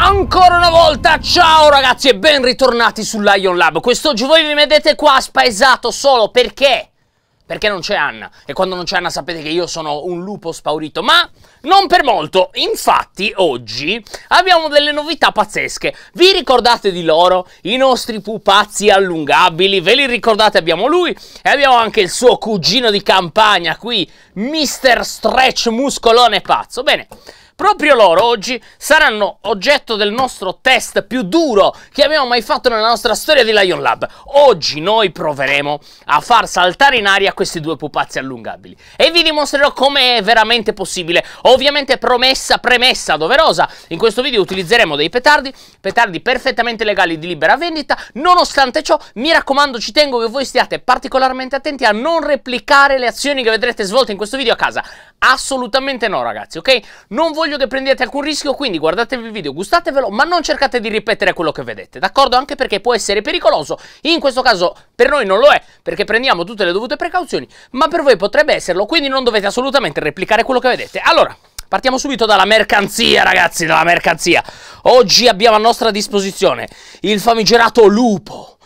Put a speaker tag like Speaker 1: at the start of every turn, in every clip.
Speaker 1: Ancora una volta, ciao ragazzi e ben ritornati su Lion Lab. Quest'oggi voi vi vedete qua spaesato solo perché? Perché non c'è Anna. E quando non c'è Anna sapete che io sono un lupo spaurito, ma non per molto. Infatti, oggi abbiamo delle novità pazzesche. Vi ricordate di loro? I nostri pupazzi allungabili. Ve li ricordate? Abbiamo lui e abbiamo anche il suo cugino di campagna qui, Mr. Stretch Muscolone Pazzo. Bene proprio loro oggi saranno oggetto del nostro test più duro che abbiamo mai fatto nella nostra storia di Lion Lab. Oggi noi proveremo a far saltare in aria questi due pupazzi allungabili e vi dimostrerò come è veramente possibile. Ovviamente promessa, premessa doverosa, in questo video utilizzeremo dei petardi, petardi perfettamente legali di libera vendita, nonostante ciò mi raccomando ci tengo che voi stiate particolarmente attenti a non replicare le azioni che vedrete svolte in questo video a casa. Assolutamente no ragazzi, ok? Non voglio voglio che prendiate alcun rischio, quindi guardatevi il video, gustatevelo, ma non cercate di ripetere quello che vedete, d'accordo? Anche perché può essere pericoloso, in questo caso per noi non lo è, perché prendiamo tutte le dovute precauzioni, ma per voi potrebbe esserlo, quindi non dovete assolutamente replicare quello che vedete. Allora, Partiamo subito dalla mercanzia, ragazzi, dalla mercanzia. Oggi abbiamo a nostra disposizione il famigerato lupo.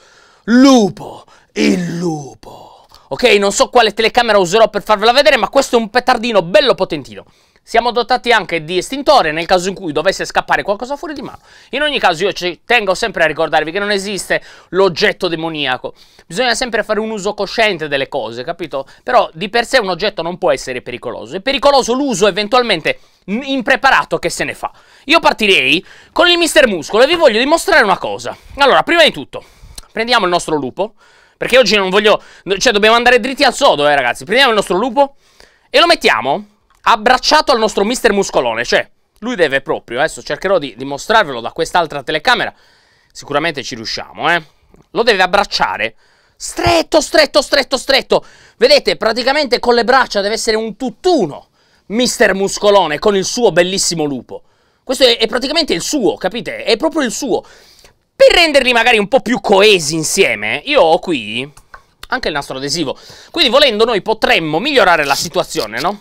Speaker 1: Lupo, il lupo. Ok, non so quale telecamera userò per farvela vedere, ma questo è un petardino bello potentino. Siamo dotati anche di estintore nel caso in cui dovesse scappare qualcosa fuori di mano. In ogni caso io ci tengo sempre a ricordarvi che non esiste l'oggetto demoniaco. Bisogna sempre fare un uso cosciente delle cose, capito? Però di per sé un oggetto non può essere pericoloso. È pericoloso l'uso eventualmente impreparato che se ne fa. Io partirei con il mister muscolo e vi voglio dimostrare una cosa. Allora, prima di tutto, prendiamo il nostro lupo. Perché oggi non voglio... Cioè, dobbiamo andare dritti al sodo, eh, ragazzi. Prendiamo il nostro lupo e lo mettiamo abbracciato al nostro mister muscolone, cioè lui deve proprio, adesso cercherò di dimostrarvelo da quest'altra telecamera, sicuramente ci riusciamo, eh. Lo deve abbracciare. Stretto, stretto, stretto, stretto. Vedete, praticamente con le braccia deve essere un tutt'uno. Mister Muscolone con il suo bellissimo lupo. Questo è, è praticamente il suo, capite? È proprio il suo. Per renderli magari un po' più coesi insieme, io ho qui anche il nastro adesivo. Quindi volendo noi potremmo migliorare la situazione, no?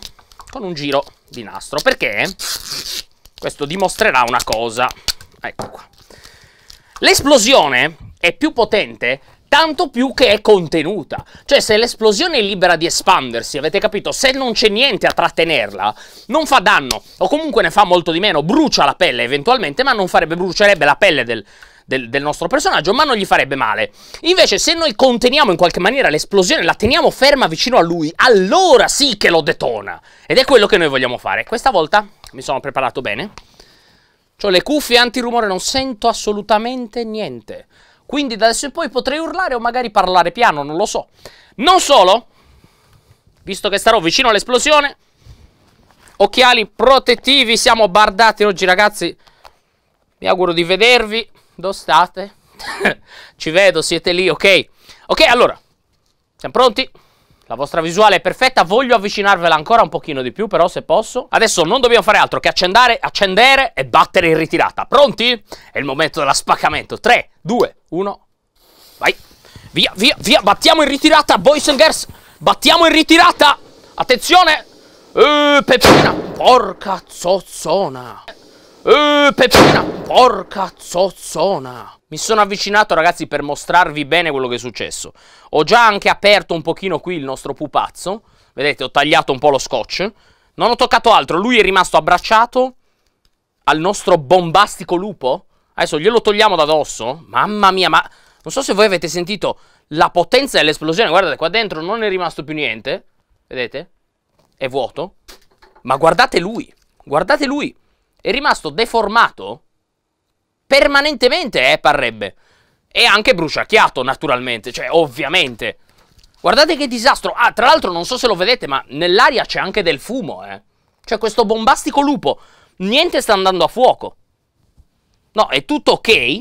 Speaker 1: con un giro di nastro. Perché questo dimostrerà una cosa. Ecco qua. L'esplosione è più potente tanto più che è contenuta. Cioè, se l'esplosione è libera di espandersi, avete capito? Se non c'è niente a trattenerla, non fa danno, o comunque ne fa molto di meno, brucia la pelle eventualmente, ma non farebbe, brucierebbe la pelle del, del, del nostro personaggio, ma non gli farebbe male. Invece, se noi conteniamo in qualche maniera l'esplosione, la teniamo ferma vicino a lui, allora sì che lo detona. Ed è quello che noi vogliamo fare. Questa volta mi sono preparato bene. Ho le cuffie antirumore, non sento assolutamente niente. Quindi da adesso in poi potrei urlare o magari parlare piano, non lo so. Non solo, visto che starò vicino all'esplosione, occhiali protettivi, siamo bardati oggi ragazzi. Mi auguro di vedervi. Dove state? Ci vedo, siete lì, ok? Ok, allora, siamo pronti? La vostra visuale è perfetta, voglio avvicinarvela ancora un pochino di più, però se posso. Adesso non dobbiamo fare altro che accendere, accendere e battere in ritirata. Pronti? È il momento della spaccamento. 3, 2, 1, vai. Via, via, via, battiamo in ritirata, boys and girls. Battiamo in ritirata. Attenzione. Uh, eh, Peppina, porca zozzona. Eeeh, Peppina, porca zozzona! Mi sono avvicinato ragazzi per mostrarvi bene quello che è successo. Ho già anche aperto un pochino qui il nostro pupazzo. Vedete, ho tagliato un po' lo scotch. Non ho toccato altro, lui è rimasto abbracciato al nostro bombastico lupo. Adesso glielo togliamo da dosso. Mamma mia, ma... Non so se voi avete sentito la potenza dell'esplosione. Guardate, qua dentro non è rimasto più niente. Vedete? È vuoto. Ma guardate lui. Guardate lui è rimasto deformato permanentemente, eh, parrebbe. E anche bruciacchiato, naturalmente, cioè, ovviamente. Guardate che disastro. Ah, tra l'altro, non so se lo vedete, ma nell'aria c'è anche del fumo, eh. Cioè, questo bombastico lupo. Niente sta andando a fuoco. No, è tutto ok.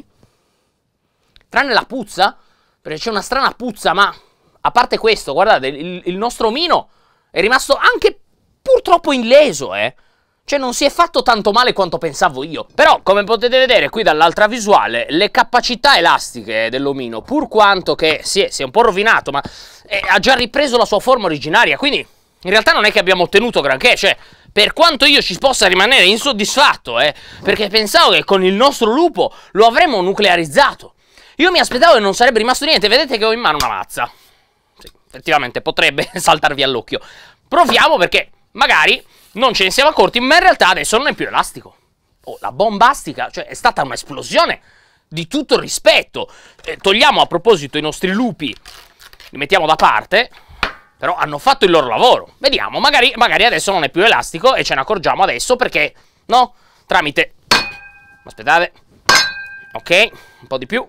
Speaker 1: Tranne la puzza, perché c'è una strana puzza, ma... A parte questo, guardate, il, il nostro omino è rimasto anche purtroppo illeso, eh. Cioè non si è fatto tanto male quanto pensavo io. Però, come potete vedere qui dall'altra visuale, le capacità elastiche dell'omino, pur quanto che si è, si è un po' rovinato, ma eh, ha già ripreso la sua forma originaria, quindi in realtà non è che abbiamo ottenuto granché, cioè... Per quanto io ci possa rimanere insoddisfatto, eh, perché pensavo che con il nostro lupo lo avremmo nuclearizzato. Io mi aspettavo che non sarebbe rimasto niente, vedete che ho in mano una mazza. Sì, effettivamente potrebbe saltarvi all'occhio. Proviamo perché magari non ce ne siamo accorti, ma in realtà adesso non è più elastico. Oh, la bombastica, cioè è stata un'esplosione di tutto il rispetto. Eh, togliamo a proposito i nostri lupi, li mettiamo da parte, però hanno fatto il loro lavoro. Vediamo, magari, magari adesso non è più elastico e ce ne accorgiamo adesso perché, no? Tramite... Aspettate. Ok, un po' di più.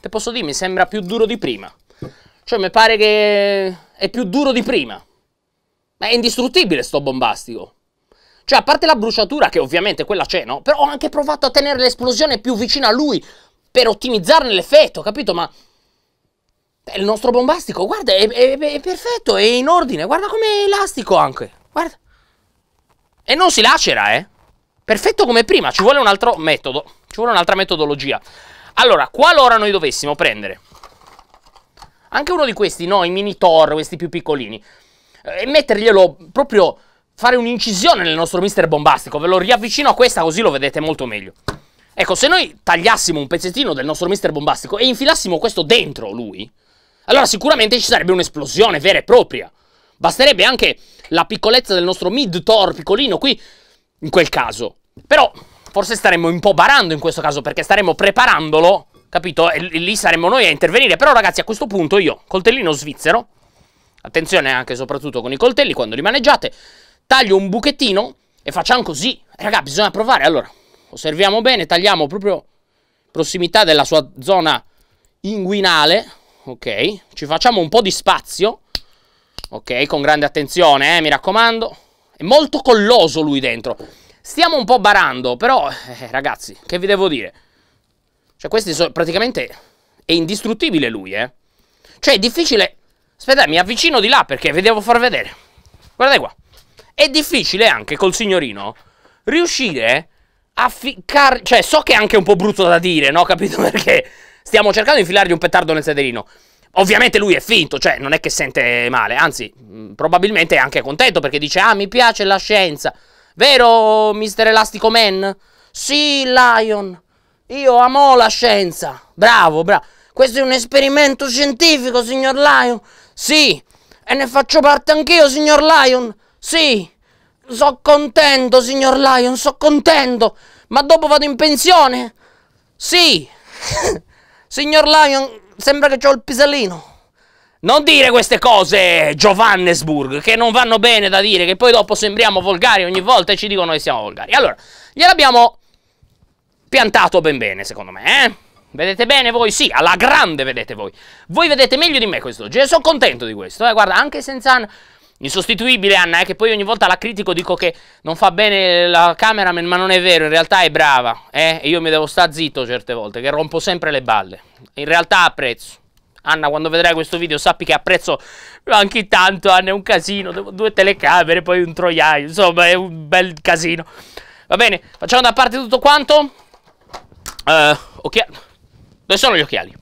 Speaker 1: Te posso dire, mi sembra più duro di prima. Cioè, mi pare che è più duro di prima. Ma è indistruttibile sto bombastico. Cioè, a parte la bruciatura, che ovviamente quella c'è, no? Però ho anche provato a tenere l'esplosione più vicina a lui per ottimizzarne l'effetto, capito? Ma... Beh, il nostro bombastico, guarda, è, è, è perfetto, è in ordine. Guarda com'è elastico anche. Guarda. E non si lacera, eh. Perfetto come prima, ci vuole un altro metodo. Ci vuole un'altra metodologia. Allora, qualora noi dovessimo prendere... Anche uno di questi, no? I mini Thor, questi più piccolini e metterglielo proprio fare un'incisione nel nostro mister bombastico. Ve lo riavvicino a questa così lo vedete molto meglio. Ecco, se noi tagliassimo un pezzettino del nostro mister bombastico e infilassimo questo dentro lui, allora sicuramente ci sarebbe un'esplosione vera e propria. Basterebbe anche la piccolezza del nostro mid-tor piccolino qui, in quel caso. Però forse staremmo un po' barando in questo caso perché staremmo preparandolo, capito? E, e lì saremmo noi a intervenire. Però ragazzi, a questo punto io, coltellino svizzero, Attenzione anche e soprattutto con i coltelli, quando li maneggiate, taglio un buchettino e facciamo così. Raga, bisogna provare. Allora, osserviamo bene, tagliamo proprio prossimità della sua zona inguinale. Ok, ci facciamo un po' di spazio. Ok, con grande attenzione, eh, mi raccomando. È molto colloso lui dentro. Stiamo un po' barando, però, eh, ragazzi, che vi devo dire? Cioè, questi sono praticamente... È indistruttibile lui, eh. Cioè, è difficile Aspetta, mi avvicino di là perché vi devo far vedere. Guardate qua. È difficile anche col signorino riuscire a ficcare... Cioè, so che è anche un po' brutto da dire, no? Capito? Perché stiamo cercando di infilargli un petardo nel sederino. Ovviamente lui è finto, cioè non è che sente male, anzi, probabilmente è anche contento perché dice «Ah, mi piace la scienza». Vero, Mr. Elastico Man? Sì, Lion, io amo la scienza. Bravo, bravo. Questo è un esperimento scientifico, signor Lion. Sì, e ne faccio parte anch'io, signor Lion. Sì, so contento, signor Lion, so contento. Ma dopo vado in pensione? Sì. signor Lion, sembra che ho il pisellino. Non dire queste cose, Giovannesburg, che non vanno bene da dire, che poi dopo sembriamo volgari ogni volta e ci dicono che siamo volgari. Allora, gliel'abbiamo piantato ben bene, secondo me, eh? Vedete bene voi? Sì, alla grande vedete voi. Voi vedete meglio di me questo. Ce ne sono contento di questo. Eh, guarda, anche senza... Anna, insostituibile Anna, eh, che poi ogni volta la critico dico che non fa bene la cameraman, ma non è vero, in realtà è brava, eh, e io mi devo stare zitto certe volte, che rompo sempre le balle. In realtà apprezzo. Anna, quando vedrai questo video sappi che apprezzo anche tanto, Anna, è un casino, due telecamere, poi un troiaio, insomma, è un bel casino. Va bene, facciamo da parte tutto quanto. Uh, eh, ok. Dove sono gli occhiali?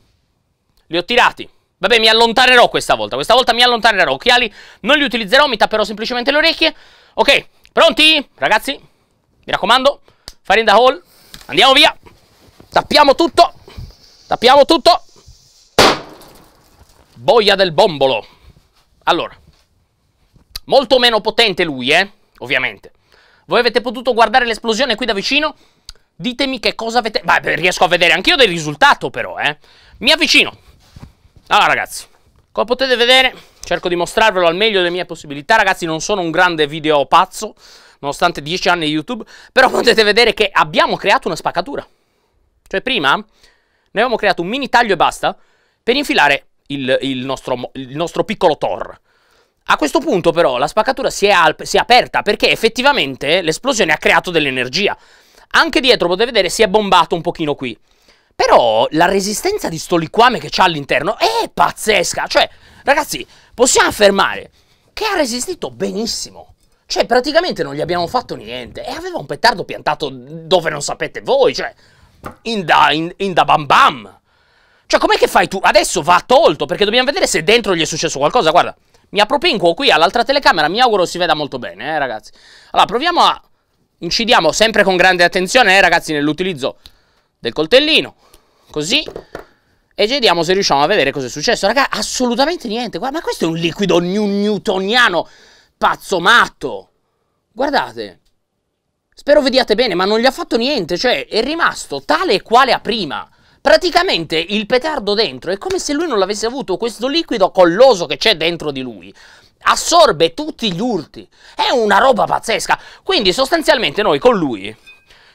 Speaker 1: Li ho tirati. Vabbè, mi allontanerò questa volta. Questa volta mi allontanerò. Occhiali non li utilizzerò, mi tapperò semplicemente le orecchie. Ok, pronti? Ragazzi, mi raccomando, fare in da hall. Andiamo via. Tappiamo tutto. Tappiamo tutto. Boia del bombolo. Allora, molto meno potente lui, eh? Ovviamente. Voi avete potuto guardare l'esplosione qui da vicino Ditemi che cosa avete... Beh, riesco a vedere anch'io del risultato però, eh. Mi avvicino. Allora ragazzi, come potete vedere, cerco di mostrarvelo al meglio delle mie possibilità. Ragazzi, non sono un grande video pazzo, nonostante 10 anni di YouTube, però potete vedere che abbiamo creato una spaccatura. Cioè prima ne avevamo creato un mini taglio e basta per infilare il, il, nostro, il nostro, piccolo Thor. A questo punto però la spaccatura si è, si è aperta perché effettivamente l'esplosione ha creato dell'energia. Anche dietro, potete vedere, si è bombato un pochino qui. Però la resistenza di sto liquame che c'ha all'interno è pazzesca. Cioè, ragazzi, possiamo affermare che ha resistito benissimo. Cioè, praticamente non gli abbiamo fatto niente. E aveva un petardo piantato dove non sapete voi. Cioè, in da, in, in da bam bam. Cioè, com'è che fai tu? Adesso va tolto, perché dobbiamo vedere se dentro gli è successo qualcosa. Guarda, mi appropinquo qui all'altra telecamera, mi auguro si veda molto bene, eh, ragazzi. Allora, proviamo a Incidiamo sempre con grande attenzione, eh, ragazzi, nell'utilizzo del coltellino. Così. E vediamo se riusciamo a vedere cosa è successo. ragazzi assolutamente niente. Guarda, ma questo è un liquido new newtoniano pazzo matto. Guardate. Spero vediate bene, ma non gli ha fatto niente. Cioè, è rimasto tale e quale a prima. Praticamente il petardo dentro è come se lui non l'avesse avuto questo liquido colloso che c'è dentro di lui assorbe tutti gli urti. È una roba pazzesca. Quindi sostanzialmente noi con lui,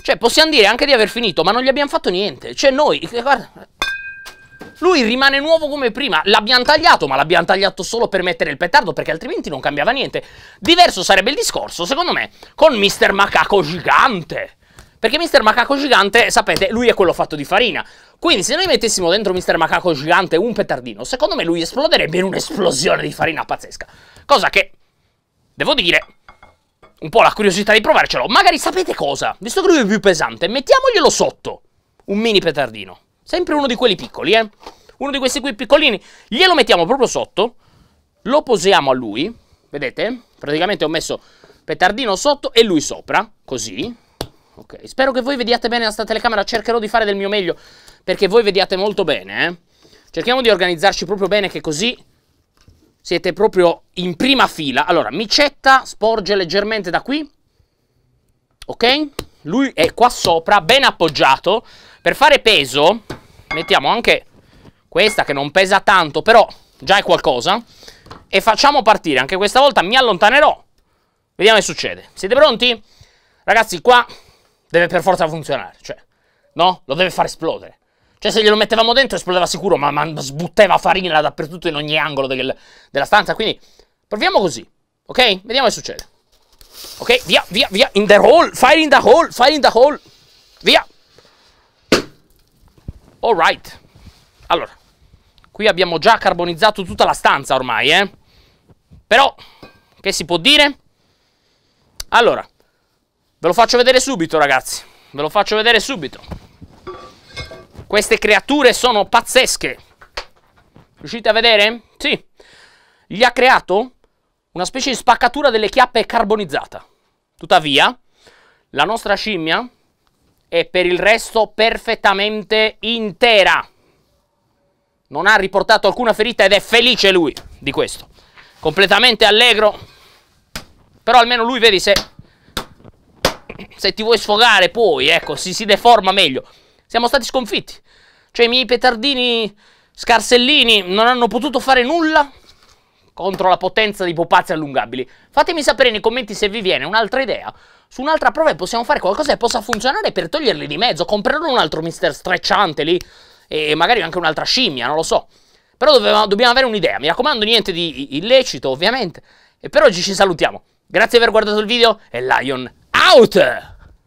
Speaker 1: cioè possiamo dire anche di aver finito, ma non gli abbiamo fatto niente. Cioè noi, eh, guarda... Lui rimane nuovo come prima, l'abbiamo tagliato, ma l'abbiamo tagliato solo per mettere il petardo, perché altrimenti non cambiava niente. Diverso sarebbe il discorso, secondo me, con Mr. Macaco Gigante. Perché Mister Macaco Gigante, sapete, lui è quello fatto di farina. Quindi se noi mettessimo dentro Mister Macaco Gigante un petardino, secondo me lui esploderebbe in un'esplosione di farina pazzesca. Cosa che, devo dire, un po' la curiosità di provarcelo. Magari sapete cosa? Visto che lui è più pesante, mettiamoglielo sotto. Un mini petardino. Sempre uno di quelli piccoli, eh. Uno di questi qui piccolini. Glielo mettiamo proprio sotto. Lo posiamo a lui. Vedete? Praticamente ho messo petardino sotto e lui sopra. Così. Ok, spero che voi vediate bene la sta telecamera, cercherò di fare del mio meglio, perché voi vediate molto bene, eh? Cerchiamo di organizzarci proprio bene che così siete proprio in prima fila. Allora, Micetta sporge leggermente da qui, ok? Lui è qua sopra, ben appoggiato. Per fare peso, mettiamo anche questa che non pesa tanto, però già è qualcosa. E facciamo partire, anche questa volta mi allontanerò. Vediamo che succede. Siete pronti? Ragazzi, qua deve per forza funzionare, cioè, no? Lo deve far esplodere. Cioè, se glielo mettevamo dentro esplodeva sicuro, ma, ma sbutteva farina dappertutto in ogni angolo del, della stanza. Quindi, proviamo così, ok? Vediamo che succede. Ok, via, via, via, in the hole, fire in the hole, fire in the hole, via. Alright. Allora, qui abbiamo già carbonizzato tutta la stanza ormai, eh? Però, che si può dire? Allora, Ve lo faccio vedere subito, ragazzi. Ve lo faccio vedere subito. Queste creature sono pazzesche. Riuscite a vedere? Sì. Gli ha creato una specie di spaccatura delle chiappe carbonizzata. Tuttavia, la nostra scimmia è per il resto perfettamente intera. Non ha riportato alcuna ferita ed è felice lui di questo. Completamente allegro. Però almeno lui, vedi, se se ti vuoi sfogare poi, ecco, si, si deforma meglio. Siamo stati sconfitti. Cioè, i miei petardini scarsellini non hanno potuto fare nulla contro la potenza dei pupazzi allungabili. Fatemi sapere nei commenti se vi viene un'altra idea. Su un'altra prova e possiamo fare qualcosa che possa funzionare per toglierli di mezzo. Comprerò un altro mister strecciante lì. E magari anche un'altra scimmia, non lo so. Però dovevamo, dobbiamo avere un'idea. Mi raccomando, niente di illecito, ovviamente. E per oggi ci salutiamo. Grazie per aver guardato il video e Lion Auto!